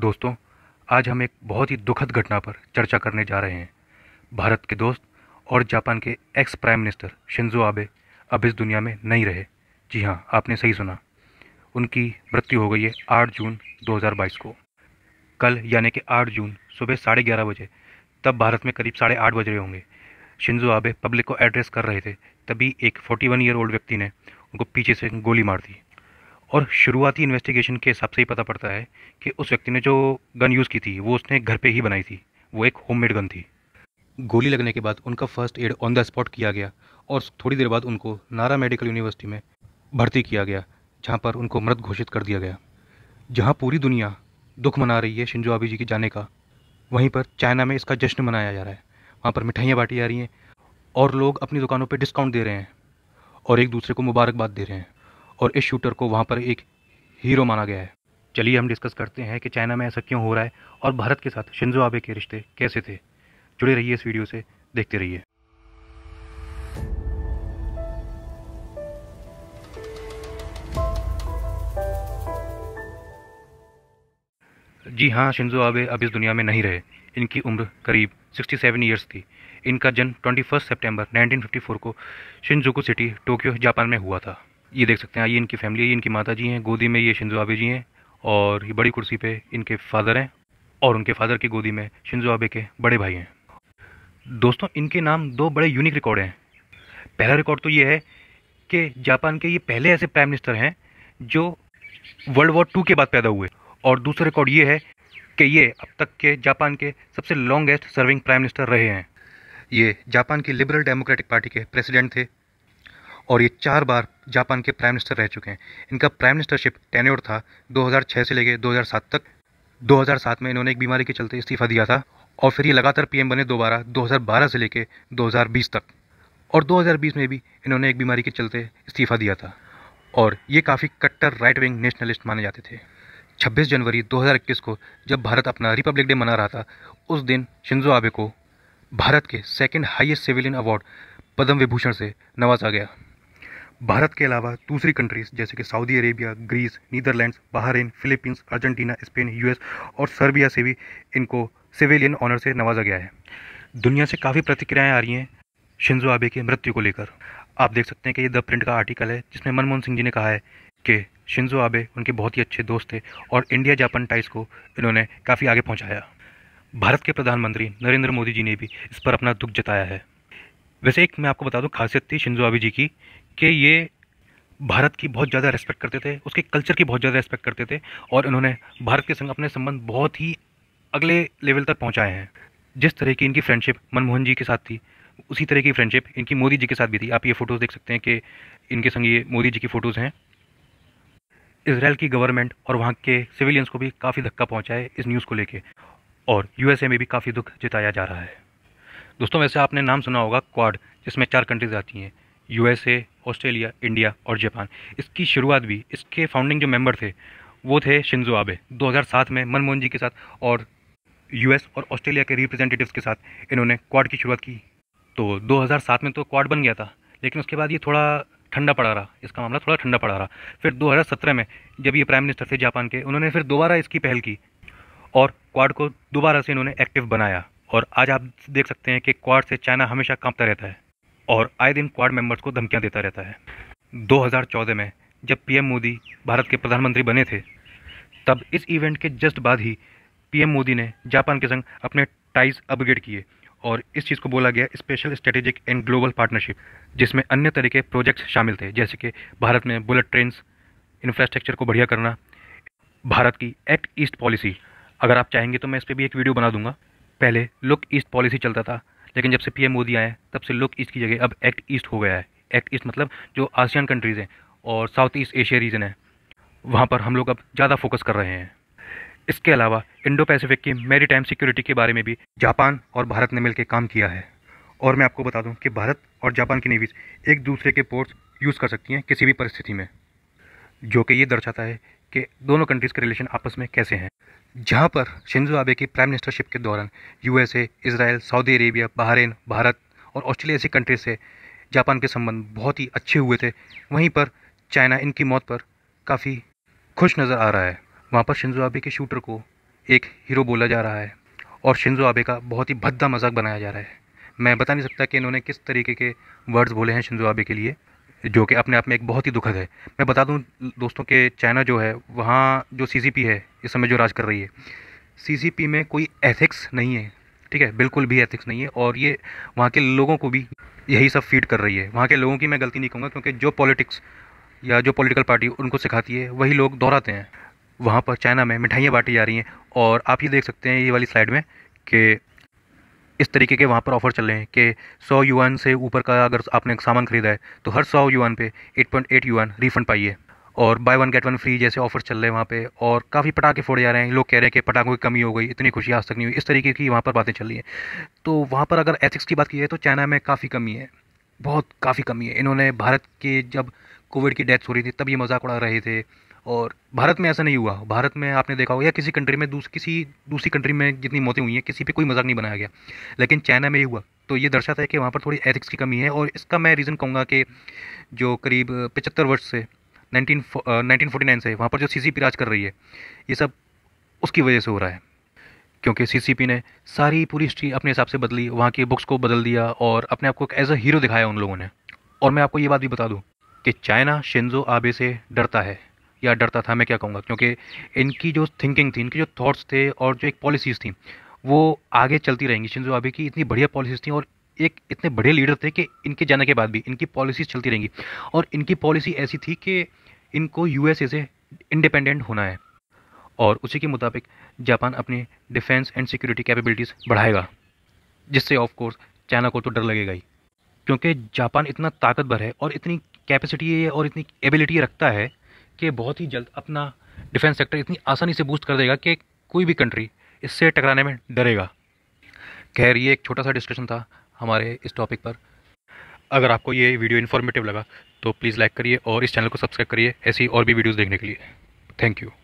दोस्तों आज हम एक बहुत ही दुखद घटना पर चर्चा करने जा रहे हैं भारत के दोस्त और जापान के ex prime minister Shinzo Abe अब इस दुनिया में नहीं रहे जी हाँ आपने सही सुना उनकी मृत्यु हो गई है 8 जून 2022 को कल यानी कि 8 जून सुबह साढ़े ग्यारह बजे तब भारत में करीब साढ़े आठ बज रहे होंगे शिंजो आबे पब्लिक को एड्रेस कर रहे थे तभी एक 41 ईयर ओल्ड व्यक्ति ने उनको पीछे से गोली मार दी और शुरुआती इन्वेस्टिगेशन के हिसाब से ही पता पड़ता है कि उस व्यक्ति ने जो गन यूज़ की थी वो उसने घर पे ही बनाई थी वो एक होममेड गन थी गोली लगने के बाद उनका first aid on the spot किया गया और थोड़ी देर बाद उनको नारा मेडिकल यूनिवर्सिटी में भर्ती किया गया जहाँ पर उनको मृत घोषित कर दिया गया जहाँ पूरी दुनिया दुख मना रही है शिंजो आबी जी के जाने का वहीं पर चाइना में इसका जश्न मनाया जा रहा है वहाँ पर मिठाइयाँ बांटी जा रही हैं और लोग अपनी दुकानों पर डिस्काउंट दे रहे हैं और एक दूसरे को मुबारकबाद दे रहे हैं और इस शूटर को वहाँ पर एक हीरो माना गया है चलिए हम डिस्कस करते हैं कि चाइना में ऐसा क्यों हो रहा है और भारत के साथ शिंजो आबे के रिश्ते कैसे थे जुड़े रहिए इस वीडियो से देखते रहिए जी हाँ शिंजो आबे अब इस दुनिया में नहीं रहे इनकी उम्र करीब 67 ईयर्स थी इनका जन्म 21 सितंबर 1954 को शिंजुकू सिटी टोक्यो जापान में हुआ था ये देख सकते हैं ये इनकी फैमिली है ये इनकी माता जी हैं गोदी में ये शिंजो आबे जी हैं और ये बड़ी कुर्सी पे इनके फादर हैं और उनके फादर की गोदी में शिंजो आबे के बड़े भाई हैं दोस्तों इनके नाम दो बड़े यूनिक रिकॉर्ड हैं पहला रिकॉर्ड तो ये है कि जापान के ये पहले ऐसे प्राइम मिनिस्टर हैं जो वर्ल्ड वॉर टू के बाद पैदा हुए और दूसरा रिकॉर्ड ये है कि ये अब तक के जापान के सबसे लॉन्गेस्ट सर्विंग प्राइम मिनिस्टर रहे हैं ये जापान की लिबरल डेमोक्रेटिक पार्टी के प्रेसिडेंट थे और ये चार बार जापान के प्राइम मिनिस्टर रह चुके हैं इनका प्राइम मिनिस्टरशिप टेन्योर था 2006 से लेके 2007 तक 2007 में इन्होंने एक बीमारी के चलते इस्तीफा दिया था और फिर ये लगातार पीएम बने दोबारा 2012 से लेके 2020 तक और 2020 में भी इन्होंने एक बीमारी के चलते इस्तीफा दिया था और ये काफ़ी कट्टर राइट विंग नेशनलिस्ट माने जाते थे 26 जनवरी 2021 को जब भारत अपना रिपब्लिक डे मना रहा था उस दिन शिंजो आबे को भारत के second highest civilian award Padma Vibhushan से नवाजा गया भारत के अलावा दूसरी कंट्रीज़ जैसे कि Saudi Arabia Greece Netherlands Bahrain Philippines Argentina Spain US और सर्बिया से भी इनको सिविलियन ऑनर से नवाजा गया है दुनिया से काफ़ी प्रतिक्रियाएँ आ रही हैं शिंजो आबे की मृत्यु को लेकर आप देख सकते हैं कि ये द प्रिंट का आर्टिकल है जिसमें मनमोहन सिंह जी ने कहा है कि शिंजो आबे उनके बहुत ही अच्छे दोस्त थे और इंडिया जापान टाइस को इन्होंने काफ़ी आगे पहुँचाया भारत के प्रधानमंत्री नरेंद्र मोदी जी ने भी इस पर अपना दुख जताया है वैसे एक मैं आपको बता दूं खासियत थी शिंजो आबे जी की कि ये भारत की बहुत ज़्यादा रेस्पेक्ट करते थे उसके कल्चर की बहुत ज़्यादा रेस्पेक्ट करते थे और इन्होंने भारत के संग अपने संबंध बहुत ही अगले लेवल तक पहुँचाए हैं जिस तरह की इनकी फ्रेंडशिप मनमोहन जी के साथ थी उसी तरह की फ्रेंडशिप इनकी मोदी जी के साथ भी थी आप ये फ़ोटोज़ देख सकते हैं कि इनके संग ये मोदी जी की फ़ोटोज़ हैं इसराइल की गवर्नमेंट और वहाँ के सिविलियंस को भी काफ़ी धक्का पहुँचा है इस न्यूज़ को लेके और यूएसए में भी काफ़ी दुख जताया जा रहा है दोस्तों वैसे आपने नाम सुना होगा क्वाड जिसमें चार कंट्रीज़ आती हैं यू ऑस्ट्रेलिया इंडिया और जापान इसकी शुरुआत भी इसके फाउंडिंग जो मेंबर थे वो थे शिंजो आबे 2007 में मनमोहन जी के साथ और यूएस और ऑस्ट्रेलिया के रिप्रेजेंटेटिव्स के साथ इन्होंने क्वाड की शुरुआत की तो 2007 में तो क्वाड बन गया था लेकिन उसके बाद ये थोड़ा ठंडा पड़ा रहा इसका मामला थोड़ा ठंडा पड़ा रहा फिर 2017 में जब ये प्राइम मिनिस्टर थे जापान के उन्होंने फिर दोबारा इसकी पहल की और क्वाड को दोबारा से इन्होंने एक्टिव बनाया और आज आप देख सकते हैं कि क्वाड से चाइना हमेशा कांपता रहता है और आए दिन क्वाड मेंबर्स को धमकियां देता रहता है 2014 में जब पीएम मोदी भारत के प्रधानमंत्री बने थे तब इस इवेंट के जस्ट बाद ही पीएम मोदी ने जापान के संग अपने टाइज अपग्रेड किए और इस चीज़ को बोला गया special strategic and global partnership जिसमें अन्य तरह के प्रोजेक्ट्स शामिल थे जैसे कि भारत में बुलेट ट्रेन इंफ्रास्ट्रक्चर को बढ़िया करना भारत की एक्ट ईस्ट पॉलिसी अगर आप चाहेंगे तो मैं इस पर भी एक वीडियो बना दूंगा पहले लुक ईस्ट पॉलिसी चलता था लेकिन जब से पीएम मोदी आए तब से लोग इसकी जगह अब एक्ट ईस्ट हो गया है एक्ट ईस्ट मतलब जो आसियान कंट्रीज़ हैं और साउथ ईस्ट एशिया रीजन है वहाँ पर हम लोग अब ज़्यादा फोकस कर रहे हैं इसके अलावा इंडो पैसिफिक की मेरी टाइम सिक्योरिटी के बारे में भी जापान और भारत ने मिलकर काम किया है और मैं आपको बता दूं कि भारत और जापान की नेवीज़ एक दूसरे के पोर्ट्स यूज़ कर सकती हैं किसी भी परिस्थिति में जो कि ये दर्शाता है कि दोनों कंट्रीज़ के रिलेशन आपस में कैसे हैं जहाँ पर शिंजो आबे की प्राइम मिनिस्टरशिप के दौरान USA Israel Saudi Arabia Bahrain Bharat और ऑस्ट्रेलिया जैसी कंट्रीज से जापान के संबंध बहुत ही अच्छे हुए थे वहीं पर चाइना इनकी मौत पर काफ़ी खुश नज़र आ रहा है वहाँ पर शिंजो आबे के शूटर को एक हीरो बोला जा रहा है और शिंजो आबे का बहुत ही भद्दा मजाक बनाया जा रहा है मैं बता नहीं सकता कि इन्होंने किस तरीके के वर्ड्स बोले हैं शिंजो आबे के लिए जो कि अपने आप में एक बहुत ही दुखद है मैं बता दूं दोस्तों के चाइना जो है वहाँ जो सीसीपी है इस समय जो राज कर रही है सीसीपी में कोई एथिक्स नहीं है ठीक है बिल्कुल भी एथिक्स नहीं है और ये वहाँ के लोगों को भी यही सब फीड कर रही है वहाँ के लोगों की मैं गलती नहीं कहूँगा क्योंकि जो पॉलिटिक्स या जो पॉलिटिकल पार्टी उनको सिखाती है वही लोग दोहराते हैं वहाँ पर चाइना में मिठाइयाँ बांटी जा रही हैं और आप ये देख सकते हैं ये वाली स्लाइड में कि इस तरीके के वहाँ पर ऑफ़र चल रहे हैं कि सौ युआन से ऊपर का अगर आपने सामान ख़रीदा है तो हर सौ युआन पे 8.8 युआन रिफ़ंड पाइए और buy one get one free जैसे ऑफर चल रहे हैं वहाँ पे और काफ़ी पटाखे फोड़े जा रहे हैं लोग कह रहे हैं कि पटाखों की कमी हो गई इतनी खुशी आज तक नहीं हुई इस तरीके की वहाँ पर बातें चल रही हैं तो वहाँ पर अगर एथिक्स की बात की जाए तो चाइना में काफ़ी कमी है बहुत काफ़ी कमी है इन्होंने भारत के जब कोविड की डेथ हो रही थी तब ये मजाक उड़ा रहे थे और भारत में ऐसा नहीं हुआ भारत में आपने देखा होगा या किसी कंट्री में दूस, किसी दूसरी कंट्री में जितनी मौतें हुई हैं किसी पे कोई मजाक नहीं बनाया गया लेकिन चाइना में ही हुआ तो ये दर्शाता है कि वहाँ पर थोड़ी एथिक्स की कमी है और इसका मैं रीज़न कहूँगा कि जो करीब पचहत्तर वर्ष से नाइनटीन नाइनटीन फोर्टी नाइन से वहाँ पर जो सी राज कर रही है ये सब उसकी वजह से हो रहा है क्योंकि सीसीपी ने सारी पूरी हिस्ट्री अपने हिसाब से बदली वहाँ की बुक्स को बदल दिया और अपने आप को एज अ हीरो दिखाया उन लोगों ने और मैं आपको ये बात भी बता दूँ कि चाइना शिंजो आबे से डरता है या डरता था मैं क्या कहूँगा क्योंकि इनकी जो थिंकिंग थी इनके जो थाट्स थे और जो एक पॉलिसीज़ थी वो आगे चलती रहेंगी शिंजो आबे की इतनी बढ़िया पॉलिसीज़ थी और एक इतने बड़े लीडर थे कि इनके जाने के बाद भी इनकी पॉलिसीज चलती रहेंगी और इनकी पॉलिसी ऐसी थी कि इनको यूएसए से इंडिपेंडेंट होना है और उसी के मुताबिक जापान अपनी डिफेंस एंड सिक्योरिटी कैपेबिलिटीज़ बढ़ाएगा जिससे ऑफ कोर्स चाइना को तो डर लगेगा ही क्योंकि जापान इतना ताकतवर है और इतनी कैपेसिटी और इतनी एबिलिटी रखता है कि बहुत ही जल्द अपना डिफेंस सेक्टर इतनी आसानी से बूस्ट कर देगा कि कोई भी कंट्री इससे टकराने में डरेगा खैर ये एक छोटा सा डिस्कशन था हमारे इस टॉपिक पर अगर आपको ये वीडियो इन्फॉर्मेटिव लगा तो प्लीज़ लाइक करिए और इस चैनल को सब्सक्राइब करिए ऐसी और भी वीडियोज़ देखने के लिए थैंक यू